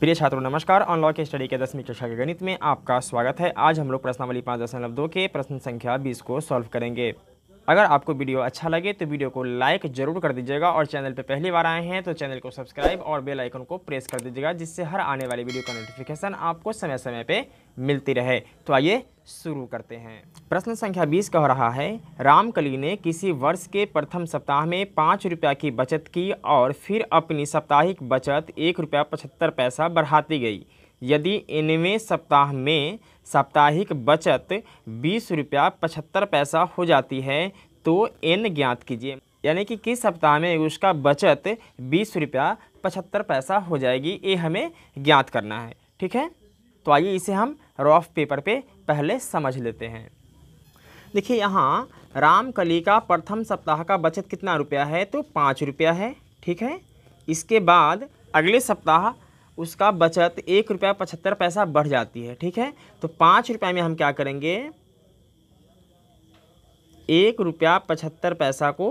प्रिय छात्रों नमस्कार अनलॉक स्टडी के दसवीं कक्षा के गणित में आपका स्वागत है आज हम लोग प्रश्नावली पाँच दशमलव दो के प्रश्न संख्या बीस को सॉल्व करेंगे अगर आपको वीडियो अच्छा लगे तो वीडियो को लाइक जरूर कर दीजिएगा और चैनल पर पहली बार आए हैं तो चैनल को सब्सक्राइब और बेल आइकन को प्रेस कर दीजिएगा जिससे हर आने वाली वीडियो का नोटिफिकेशन आपको समय समय पर मिलती रहे तो आइए शुरू करते हैं प्रश्न संख्या 20 कह रहा है रामकली ने किसी वर्ष के प्रथम सप्ताह में पाँच रुपया की बचत की और फिर अपनी साप्ताहिक बचत एक रुपया पचहत्तर पैसा बढ़ाती गई यदि इनमें सप्ताह में साप्ताहिक बचत बीस रुपया पचहत्तर पैसा हो जाती है तो एन ज्ञात कीजिए यानी कि किस सप्ताह में उसका बचत बीस रुपया पचहत्तर पैसा हो जाएगी ये हमें ज्ञात करना है ठीक है तो आइए इसे हम रॉफ पेपर पे पहले समझ लेते हैं देखिए यहाँ रामकली का प्रथम सप्ताह का बचत कितना रुपया है तो पाँच रुपया है ठीक है इसके बाद अगले सप्ताह उसका बचत एक रुपया पचहत्तर पैसा बढ़ जाती है ठीक है तो पाँच रुपये में हम क्या करेंगे एक रुपया पचहत्तर पैसा को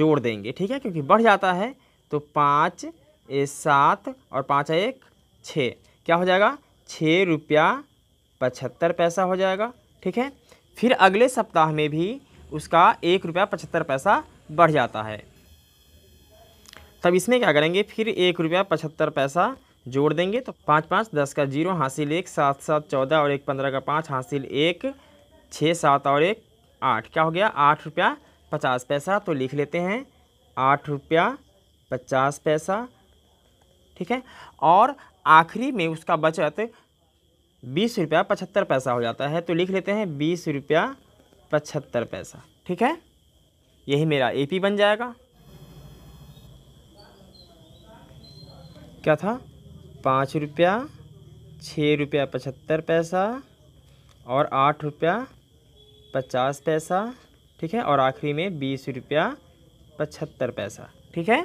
जोड़ देंगे ठीक है क्योंकि बढ़ जाता है तो पाँच सात और पाँच एक छः क्या हो जाएगा छः रुपया पचहत्तर पैसा हो जाएगा ठीक है फिर अगले सप्ताह में भी उसका एक रुपया पचहत्तर पैसा बढ़ जाता है तब इसमें क्या करेंगे फिर एक रुपया पचहत्तर पैसा जोड़ देंगे तो पाँच पाँच दस का जीरो हासिल एक सात सात चौदह और एक पंद्रह का पाँच हासिल एक छः सात और एक आठ क्या हो गया आठ रुपया पचास पैसा तो लिख लेते हैं आठ रुपया पचास पैसा ठीक है और आखिरी में उसका बचत बीस रुपया पचहत्तर पैसा हो जाता है तो लिख लेते हैं बीस रुपया पचहत्तर पैसा ठीक है यही मेरा एपी बन जाएगा क्या था पाँच रुपया छः रुपया पचहत्तर पैसा और आठ रुपया पचास पैसा ठीक है और आखिरी में बीस रुपया पचहत्तर पैसा ठीक है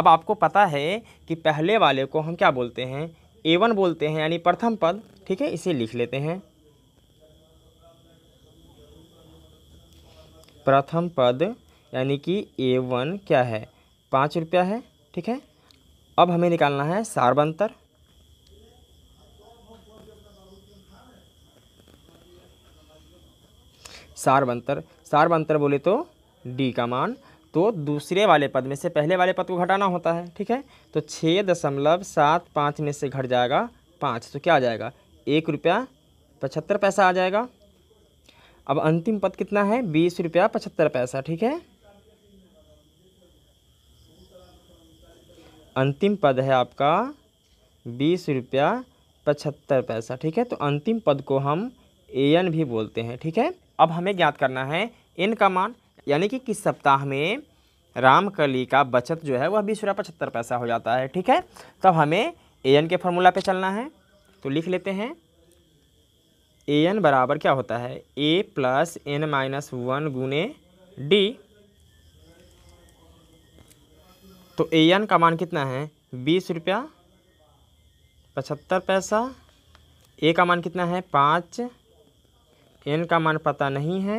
अब आपको पता है कि पहले वाले को हम क्या बोलते हैं ए वन बोलते हैं यानी प्रथम पद ठीक है इसे लिख लेते हैं प्रथम पद यानी कि ए वन क्या है पाँच रुपया है ठीक है अब हमें निकालना है सार्वंतर सार्वंतर सार्वंतर बोले तो डी का मान तो दूसरे वाले पद में से पहले वाले पद को घटाना होता है ठीक है तो छः दशमलव सात पाँच में से घट जाएगा पाँच तो क्या आ जाएगा एक रुपया पचहत्तर पैसा आ जाएगा अब अंतिम पद कितना है बीस रुपया पचहत्तर पैसा ठीक है अंतिम पद है आपका बीस रुपया पचहत्तर पैसा ठीक है तो अंतिम पद को हम ए एन भी बोलते हैं ठीक है अब हमें ज्ञात करना है एन का मान यानी कि किस सप्ताह में रामकली का बचत जो है वह बीस रुपया पचहत्तर पैसा हो जाता है ठीक है तब हमें ए एन के फॉर्मूला पे चलना है तो लिख लेते हैं ए एन बराबर क्या होता है A plus N minus one गुने डी तो ए एन का मान कितना है बीस रुपया पचहत्तर पैसा ए का मान कितना है पाँच एन का मान पता नहीं है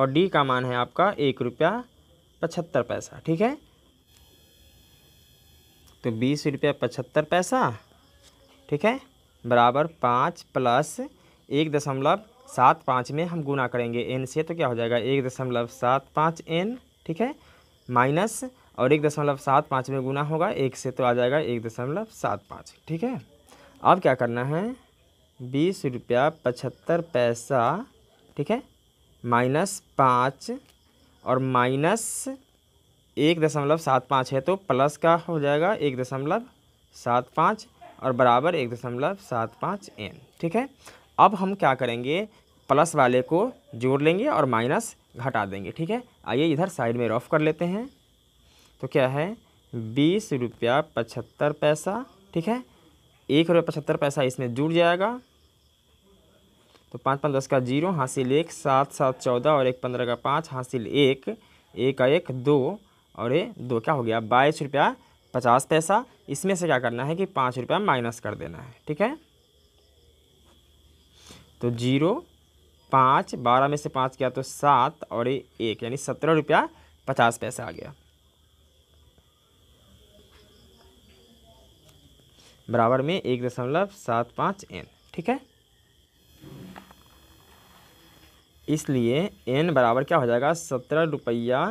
और डी का मान है आपका एक रुपया पचहत्तर पैसा ठीक है तो बीस रुपया पचहत्तर पैसा ठीक है बराबर पाँच प्लस एक दशमलव सात पाँच में हम गुना करेंगे एन से तो क्या हो जाएगा एक दशमलव सात पाँच एन ठीक है माइनस और एक दशमलव सात पाँच में गुना होगा एक से तो आ जाएगा एक दशमलव सात पाँच ठीक है अब क्या करना है बीस रुपया पचहत्तर पैसा ठीक है माइनस पाँच और माइनस एक दशमलव सात पाँच है तो प्लस का हो जाएगा एक दशमलव सात पाँच और बराबर एक दशमलव सात पाँच एन ठीक है अब हम क्या करेंगे प्लस वाले को जोड़ लेंगे और माइनस घटा देंगे ठीक है आइए इधर साइड में रफ कर लेते हैं तो क्या है बीस रुपया पचहत्तर पैसा ठीक है एक रुपया पचहत्तर पैसा इसमें जुड़ जाएगा तो पाँच पाँच दस का जीरो हासिल एक सात सात चौदह और एक पंद्रह का पाँच हासिल एक एक का एक दो और ये दो क्या हो गया बाईस रुपया पचास पैसा इसमें से क्या करना है कि पाँच रुपया माइनस कर देना है ठीक है तो जीरो पाँच बारह में से पाँच किया तो सात और एक यानी सत्रह रुपया पचास पैसा आ गया बराबर में एक दशमलव सात पाँच एन ठीक है इसलिए एन बराबर क्या हो जाएगा सत्रह रुपया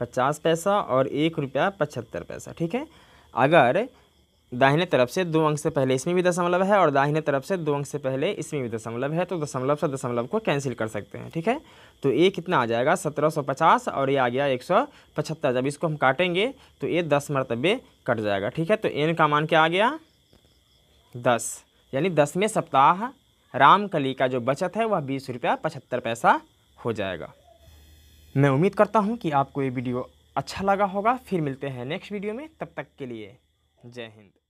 पचास पैसा और एक रुपया पचहत्तर पैसा ठीक है अगर दाहिने तरफ से दो अंक से पहले इसमें भी दशमलव है और दाहिने तरफ से दो अंक से पहले इसमें भी दशमलव है तो दशमलव से दशमलव को कैंसिल कर सकते हैं ठीक है तो ये कितना आ जाएगा सत्रह सौ पचास और ये आ गया एक सौ पचहत्तर जब इसको हम काटेंगे तो ये दस मरतबे कट जाएगा ठीक है तो एन का मान क्या आ गया दस यानी दसवें सप्ताह रामकली का जो बचत है वह बीस रुपया पचहत्तर पैसा हो जाएगा मैं उम्मीद करता हूँ कि आपको ये वीडियो अच्छा लगा होगा फिर मिलते हैं नेक्स्ट वीडियो में तब तक के लिए जय हिंद